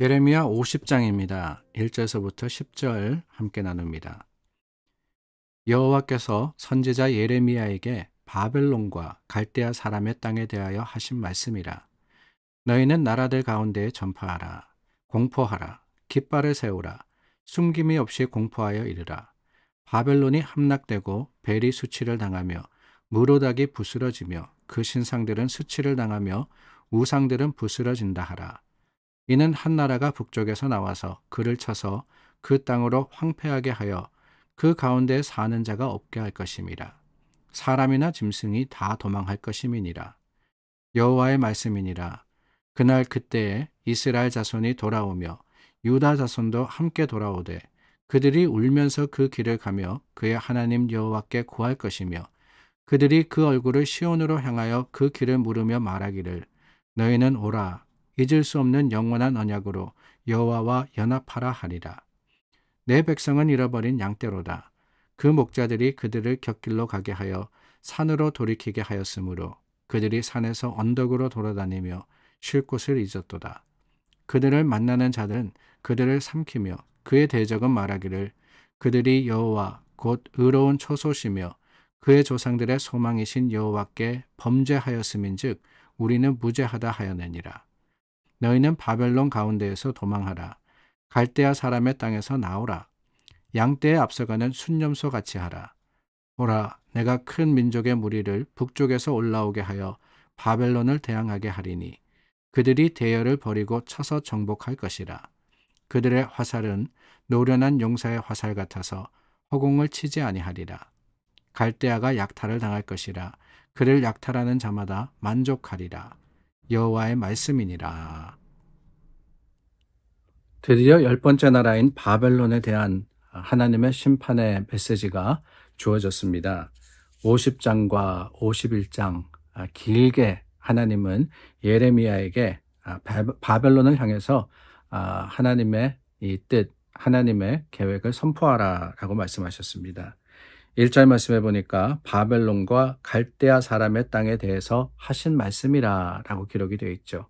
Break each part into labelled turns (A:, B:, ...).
A: 예레미야 50장입니다. 1절에서부터 10절 함께 나눕니다. 여호와께서 선지자 예레미야에게 바벨론과 갈대아 사람의 땅에 대하여 하신 말씀이라. 너희는 나라들 가운데에 전파하라. 공포하라. 깃발을 세우라. 숨김이 없이 공포하여 이르라. 바벨론이 함락되고 벨이 수치를 당하며 무로닥이 부스러지며 그 신상들은 수치를 당하며 우상들은 부스러진다 하라. 이는 한나라가 북쪽에서 나와서 그를 쳐서 그 땅으로 황폐하게 하여 그 가운데 사는 자가 없게 할 것임이라. 사람이나 짐승이 다 도망할 것임이니라. 여호와의 말씀이니라. 그날 그때에 이스라엘 자손이 돌아오며 유다 자손도 함께 돌아오되 그들이 울면서 그 길을 가며 그의 하나님 여호와께 구할 것이며 그들이 그 얼굴을 시온으로 향하여 그 길을 물으며 말하기를 너희는 오라 잊을 수 없는 영원한 언약으로 여호와와 연합하라 하리라. 내 백성은 잃어버린 양떼로다. 그 목자들이 그들을 곁길로 가게 하여 산으로 돌이키게 하였으므로 그들이 산에서 언덕으로 돌아다니며 쉴 곳을 잊었도다. 그들을 만나는 자들은 그들을 삼키며 그의 대적은 말하기를 그들이 여호와 곧 의로운 초소시며 그의 조상들의 소망이신 여호와께 범죄하였음인즉 우리는 무죄하다 하였느니라. 너희는 바벨론 가운데에서 도망하라. 갈대아 사람의 땅에서 나오라. 양떼에 앞서가는 순념소 같이 하라. 보라, 내가 큰 민족의 무리를 북쪽에서 올라오게 하여 바벨론을 대항하게 하리니 그들이 대열을 버리고 쳐서 정복할 것이라. 그들의 화살은 노련한 용사의 화살 같아서 허공을 치지 아니하리라. 갈대아가 약탈을 당할 것이라. 그를 약탈하는 자마다 만족하리라. 여호와의 말씀이니라. 드디어 열 번째 나라인 바벨론에 대한 하나님의 심판의 메시지가 주어졌습니다. 50장과 51장 아, 길게 하나님은 예레미야에게 아, 바벨론을 향해서 아, 하나님의 이 뜻, 하나님의 계획을 선포하라라고 말씀하셨습니다. 1절 말씀해 보니까 바벨론과 갈대아 사람의 땅에 대해서 하신 말씀이라라고 기록이 되어 있죠.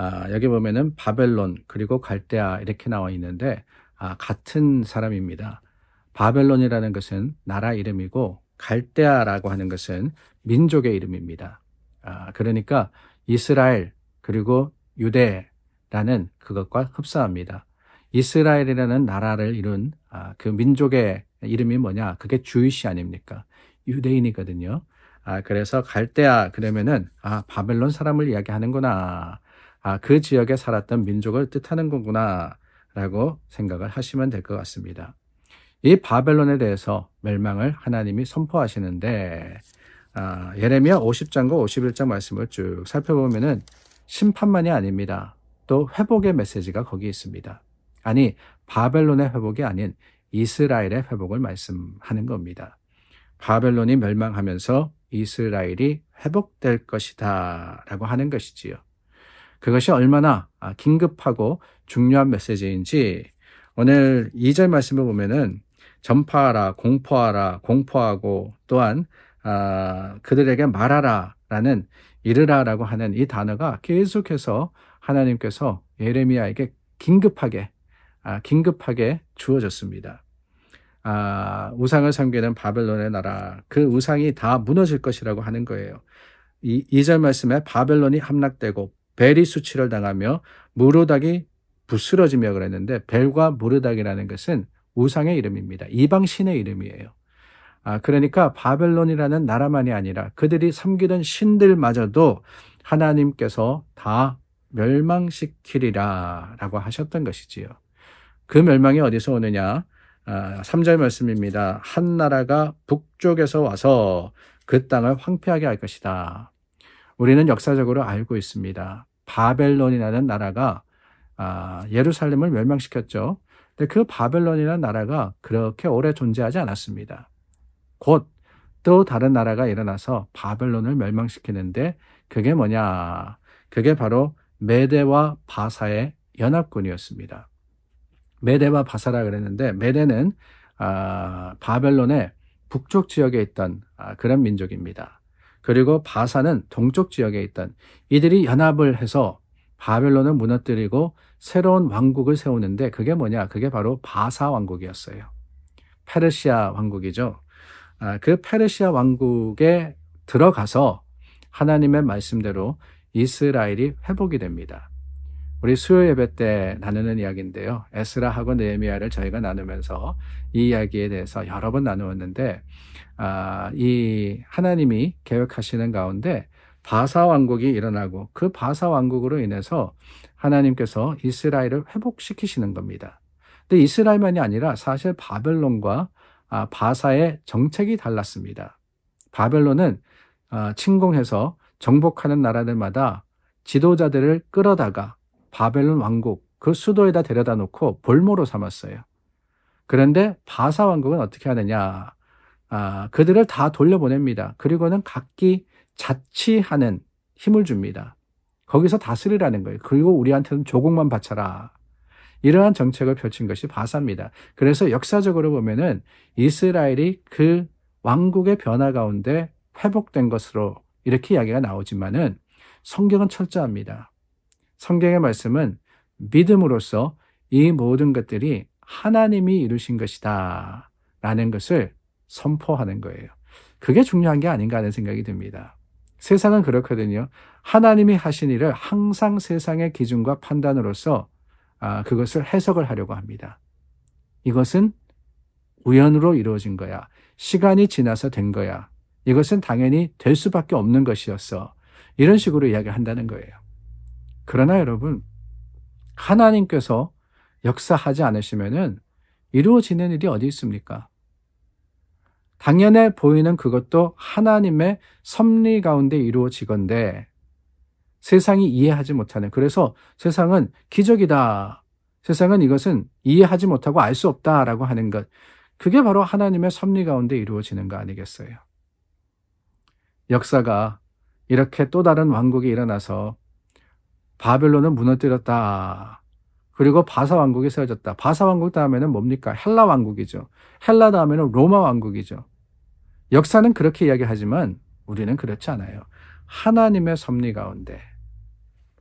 A: 아, 여기 보면은 바벨론 그리고 갈대아 이렇게 나와 있는데 아, 같은 사람입니다. 바벨론이라는 것은 나라 이름이고 갈대아라고 하는 것은 민족의 이름입니다. 아, 그러니까 이스라엘 그리고 유대라는 그것과 흡사합니다. 이스라엘이라는 나라를 이룬 아, 그 민족의 이름이 뭐냐? 그게 주이시 아닙니까? 유대인이거든요. 아, 그래서 갈대아 그러면은 아, 바벨론 사람을 이야기하는구나. 아, 그 지역에 살았던 민족을 뜻하는 거구나 라고 생각을 하시면 될 것 같습니다. 이 바벨론에 대해서 멸망을 하나님이 선포하시는데 아, 예레미야 50장과 51장 말씀을 쭉 살펴보면은 심판만이 아닙니다. 또 회복의 메시지가 거기 있습니다. 아니 바벨론의 회복이 아닌 이스라엘의 회복을 말씀하는 겁니다. 바벨론이 멸망하면서 이스라엘이 회복될 것이다 라고 하는 것이지요. 그것이 얼마나 아, 긴급하고 중요한 메시지인지 오늘 2절 말씀을 보면은 전파하라, 공포하라, 공포하고 또한 아, 그들에게 말하라라는 이르라라고 하는 이 단어가 계속해서 하나님께서 예레미야에게 긴급하게 아, 긴급하게 주어졌습니다. 아, 우상을 섬기는 바벨론의 나라 그 우상이 다 무너질 것이라고 하는 거예요. 이, 2절 말씀에 바벨론이 함락되고 벨이 수치를 당하며 무르닥이 부스러지며 그랬는데 벨과 무르닥이라는 것은 우상의 이름입니다. 이방 신의 이름이에요. 아, 그러니까 바벨론이라는 나라만이 아니라 그들이 섬기던 신들마저도 하나님께서 다 멸망시키리라 라고 하셨던 것이지요. 그 멸망이 어디서 오느냐? 아, 3절 말씀입니다. 한 나라가 북쪽에서 와서 그 땅을 황폐하게 할 것이다. 우리는 역사적으로 알고 있습니다. 바벨론이라는 나라가 아, 예루살렘을 멸망시켰죠. 근데 그 바벨론이라는 나라가 그렇게 오래 존재하지 않았습니다. 곧 또 다른 나라가 일어나서 바벨론을 멸망시키는데 그게 뭐냐? 그게 바로 메데와 바사의 연합군이었습니다. 메데와 바사라 그랬는데 메데는 아, 바벨론의 북쪽 지역에 있던 아, 그런 민족입니다. 그리고 바사는 동쪽 지역에 있던 이들이 연합을 해서 바벨론을 무너뜨리고 새로운 왕국을 세우는데 그게 뭐냐? 그게 바로 바사 왕국이었어요. 페르시아 왕국이죠. 아, 그 페르시아 왕국에 들어가서 하나님의 말씀대로 이스라엘이 회복이 됩니다. 우리 수요 예배 때 나누는 이야기인데요. 에스라하고 느헤미야를 저희가 나누면서 이 이야기에 대해서 여러 번 나누었는데 아, 이 하나님이 계획하시는 가운데 바사 왕국이 일어나고 그 바사 왕국으로 인해서 하나님께서 이스라엘을 회복시키시는 겁니다. 근데 이스라엘만이 아니라 사실 바벨론과 아, 바사의 정책이 달랐습니다. 바벨론은 아, 침공해서 정복하는 나라들마다 지도자들을 끌어다가 바벨론 왕국 그 수도에다 데려다 놓고 볼모로 삼았어요. 그런데 바사 왕국은 어떻게 하느냐? 아, 그들을 다 돌려보냅니다. 그리고는 각기 자치하는 힘을 줍니다. 거기서 다스리라는 거예요. 그리고 우리한테는 조국만 바쳐라. 이러한 정책을 펼친 것이 바사입니다. 그래서 역사적으로 보면은 이스라엘이 그 왕국의 변화 가운데 회복된 것으로 이렇게 이야기가 나오지만은 성경은 철저합니다. 성경의 말씀은 믿음으로써 이 모든 것들이 하나님이 이루신 것이다. 라는 것을 선포하는 거예요. 그게 중요한 게 아닌가 하는 생각이 듭니다. 세상은 그렇거든요. 하나님이 하신 일을 항상 세상의 기준과 판단으로서 아, 그것을 해석을 하려고 합니다. 이것은 우연으로 이루어진 거야. 시간이 지나서 된 거야. 이것은 당연히 될 수밖에 없는 것이었어. 이런 식으로 이야기를 한다는 거예요. 그러나 여러분, 하나님께서 역사하지 않으시면 이루어지는 일이 어디 있습니까? 당연해 보이는 그것도 하나님의 섭리 가운데 이루어지건데 세상이 이해하지 못하는 그래서 세상은 기적이다. 세상은 이것은 이해하지 못하고 알 수 없다라고 하는 것. 그게 바로 하나님의 섭리 가운데 이루어지는 거 아니겠어요? 역사가 이렇게 또 다른 왕국이 일어나서 바벨론은 무너뜨렸다. 그리고 바사 왕국이 세워졌다. 바사 왕국 다음에는 뭡니까? 헬라 왕국이죠. 헬라 다음에는 로마 왕국이죠. 역사는 그렇게 이야기하지만 우리는 그렇지 않아요. 하나님의 섭리 가운데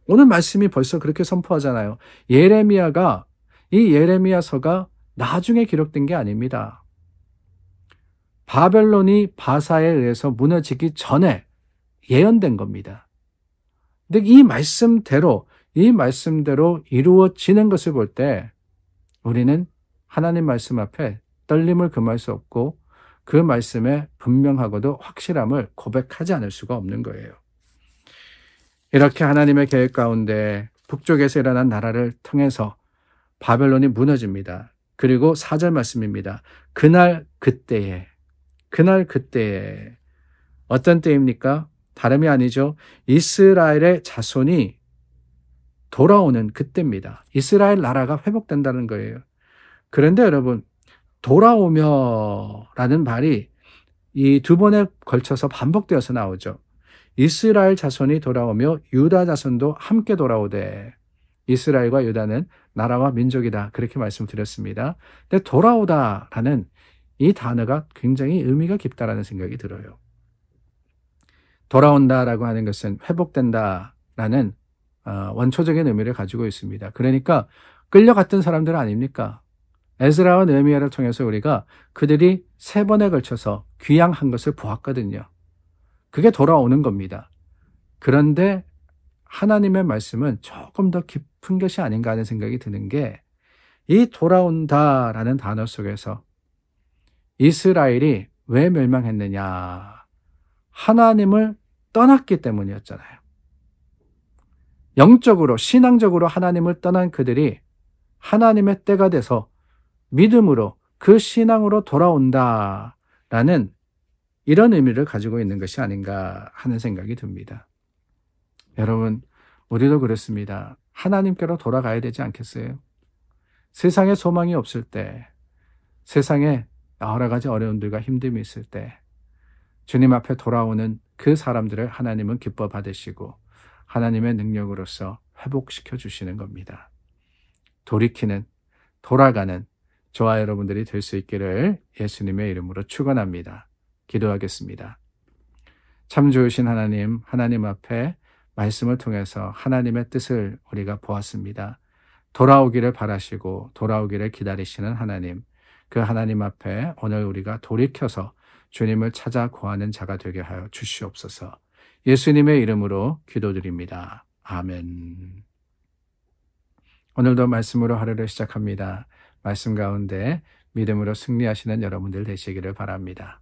A: 오늘 말씀이 벌써 그렇게 선포하잖아요. 예레미야가 이 예레미야서가 나중에 기록된 게 아닙니다. 바벨론이 바사에 의해서 무너지기 전에 예언된 겁니다. 근데 이 말씀대로, 이 말씀대로 이루어지는 것을 볼 때 우리는 하나님 말씀 앞에 떨림을 금할 수 없고 그 말씀에 분명하고도 확실함을 고백하지 않을 수가 없는 거예요. 이렇게 하나님의 계획 가운데 북쪽에서 일어난 나라를 통해서 바벨론이 무너집니다. 그리고 사절 말씀입니다. 그날 그때에, 그날 그때에, 어떤 때입니까? 다름이 아니죠. 이스라엘의 자손이 돌아오는 그때입니다. 이스라엘 나라가 회복된다는 거예요. 그런데 여러분, 돌아오며라는 말이 이 두 번에 걸쳐서 반복되어서 나오죠. 이스라엘 자손이 돌아오며 유다 자손도 함께 돌아오되 이스라엘과 유다는 나라와 민족이다. 그렇게 말씀드렸습니다. 근데 돌아오다라는 이 단어가 굉장히 의미가 깊다라는 생각이 들어요. 돌아온다라고 하는 것은 회복된다라는 어, 원초적인 의미를 가지고 있습니다. 그러니까 끌려갔던 사람들 아닙니까? 에스라와 느헤미야를 통해서 우리가 그들이 세 번에 걸쳐서 귀양한 것을 보았거든요. 그게 돌아오는 겁니다. 그런데 하나님의 말씀은 조금 더 깊은 것이 아닌가 하는 생각이 드는 게 이 돌아온다라는 단어 속에서 이스라엘이 왜 멸망했느냐 하나님을 떠났기 때문이었잖아요. 영적으로, 신앙적으로 하나님을 떠난 그들이 하나님의 때가 돼서 믿음으로 그 신앙으로 돌아온다라는 이런 의미를 가지고 있는 것이 아닌가 하는 생각이 듭니다. 여러분, 우리도 그렇습니다. 하나님께로 돌아가야 되지 않겠어요? 세상에 소망이 없을 때, 세상에 여러 가지 어려움들과 힘듦이 있을 때, 주님 앞에 돌아오는 그 사람들을 하나님은 기뻐 받으시고 하나님의 능력으로서 회복시켜 주시는 겁니다. 돌이키는, 돌아가는 저와 여러분들이 될 수 있기를 예수님의 이름으로 축원합니다. 기도하겠습니다. 참 좋으신 하나님, 하나님 앞에 말씀을 통해서 하나님의 뜻을 우리가 보았습니다. 돌아오기를 바라시고 돌아오기를 기다리시는 하나님, 그 하나님 앞에 오늘 우리가 돌이켜서 주님을 찾아 구하는 자가 되게 하여 주시옵소서. 예수님의 이름으로 기도드립니다. 아멘. 오늘도 말씀으로 하루를 시작합니다. 말씀 가운데 믿음으로 승리하시는 여러분들 되시기를 바랍니다.